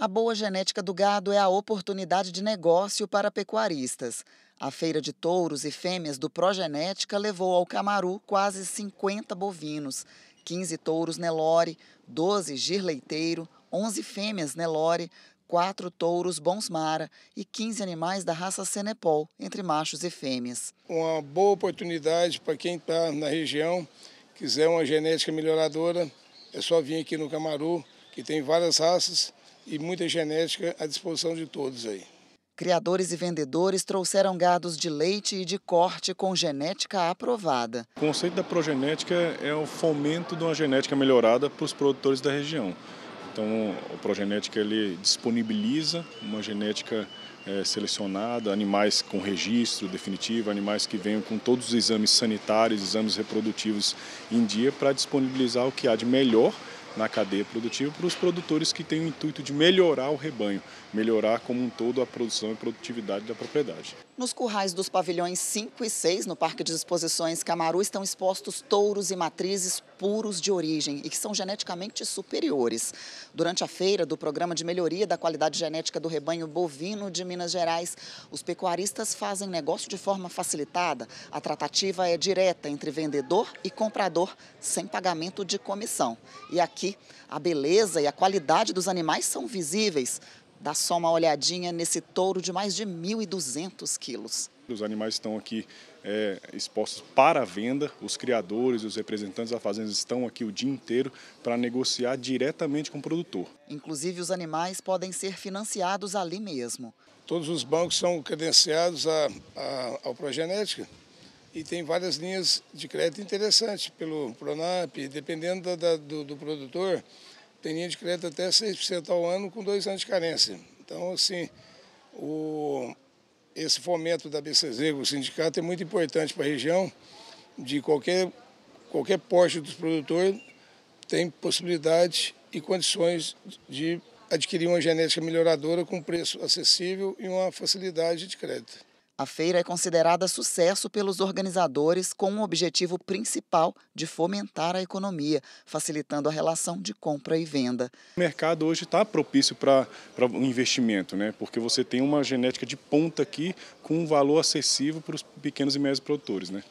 A boa genética do gado é a oportunidade de negócio para pecuaristas. A feira de touros e fêmeas do Progenética levou ao Camaru quase 50 bovinos, 15 touros Nelore, 12 girleiteiro, 11 fêmeas Nelore, 4 touros Bonsmara e 15 animais da raça Senepol, entre machos e fêmeas. Uma boa oportunidade para quem está na região, quiser uma genética melhoradora, é só vir aqui no Camaru, que tem várias raças e muita genética à disposição de todos aí. Criadores e vendedores trouxeram gados de leite e de corte com genética aprovada. O conceito da progenética é o fomento de uma genética melhorada para os produtores da região. Então, o progenética ele disponibiliza uma genética é, selecionada, animais com registro definitivo, animais que venham com todos os exames sanitários, exames reprodutivos em dia, para disponibilizar o que há de melhor na cadeia produtiva para os produtores que têm o intuito de melhorar o rebanho, melhorar como um todo a produção e produtividade da propriedade. Nos currais dos pavilhões 5 e 6, no Parque de Exposições Camaru, estão expostos touros e matrizes puros de origem e que são geneticamente superiores. Durante a feira do Programa de Melhoria da Qualidade Genética do Rebanho Bovino de Minas Gerais, os pecuaristas fazem negócio de forma facilitada. A tratativa é direta entre vendedor e comprador, sem pagamento de comissão. E aqui aqui. A beleza e a qualidade dos animais são visíveis. Dá só uma olhadinha nesse touro de mais de 1.200 quilos. Os animais estão aqui é, expostos para venda, os criadores, os representantes da fazenda estão aqui o dia inteiro para negociar diretamente com o produtor. Inclusive, os animais podem ser financiados ali mesmo. Todos os bancos são credenciados à, à, ao Progenética e tem várias linhas de crédito interessantes, pelo Pronap, dependendo da, da, do, do, produtor, tem linha de crédito até 6% ao ano com dois anos de carência. Então, assim, o, esse fomento da BCZ, o sindicato, é muito importante para a região, de qualquer, qualquer porte dos produtores tem possibilidade e condições de adquirir uma genética melhoradora com preço acessível e uma facilidade de crédito. A feira é considerada sucesso pelos organizadores com o objetivo principal de fomentar a economia, facilitando a relação de compra e venda. O mercado hoje está propício para o um investimento, né? porque você tem uma genética de ponta aqui com um valor acessível para os pequenos e médios produtores. Né?